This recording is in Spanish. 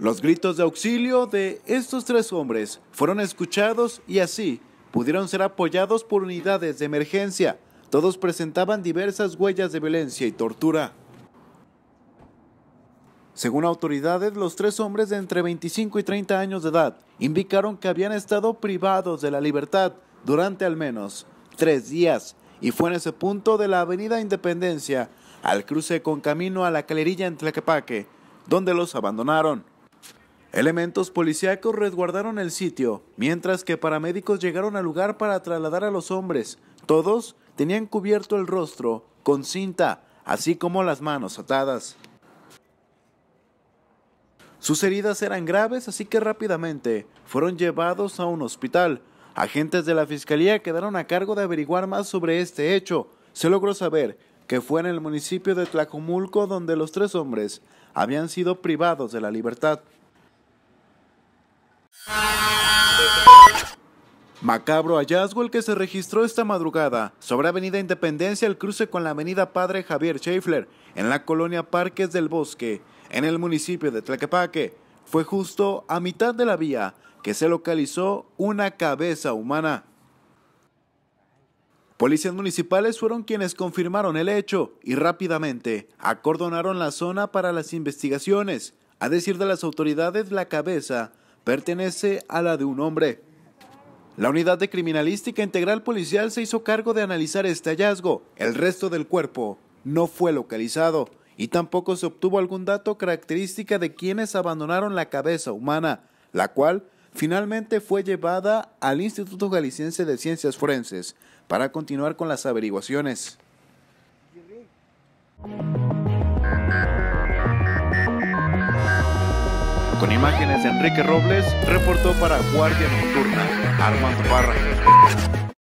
Los gritos de auxilio de estos tres hombres fueron escuchados y así pudieron ser apoyados por unidades de emergencia. Todos presentaban diversas huellas de violencia y tortura. Según autoridades, los tres hombres de entre 25 y 30 años de edad indicaron que habían estado privados de la libertad durante al menos tres días y fue en ese punto de la Avenida Independencia al cruce con camino a la calerilla en Tlaquepaque, donde los abandonaron. Elementos policíacos resguardaron el sitio, mientras que paramédicos llegaron al lugar para trasladar a los hombres. Todos tenían cubierto el rostro con cinta, así como las manos atadas. Sus heridas eran graves, así que rápidamente fueron llevados a un hospital. Agentes de la fiscalía quedaron a cargo de averiguar más sobre este hecho. Se logró saber que fue en el municipio de Tlacomulco donde los tres hombres habían sido privados de la libertad. Macabro hallazgo el que se registró esta madrugada sobre Avenida Independencia al cruce con la Avenida Padre Javier Schaeffler en la colonia Parques del Bosque, en el municipio de Tlaquepaque. Fue justo a mitad de la vía que se localizó una cabeza humana. Policías municipales fueron quienes confirmaron el hecho y rápidamente acordonaron la zona para las investigaciones. A decir de las autoridades, la cabeza pertenece a la de un hombre. La unidad de criminalística integral policial se hizo cargo de analizar este hallazgo. El resto del cuerpo no fue localizado y tampoco se obtuvo algún dato característica de quienes abandonaron la cabeza humana, la cual finalmente fue llevada al Instituto Galiciense de Ciencias Forenses para continuar con las averiguaciones. Con imágenes de Enrique Robles, reportó para Guardia Nocturna, Armando Barra.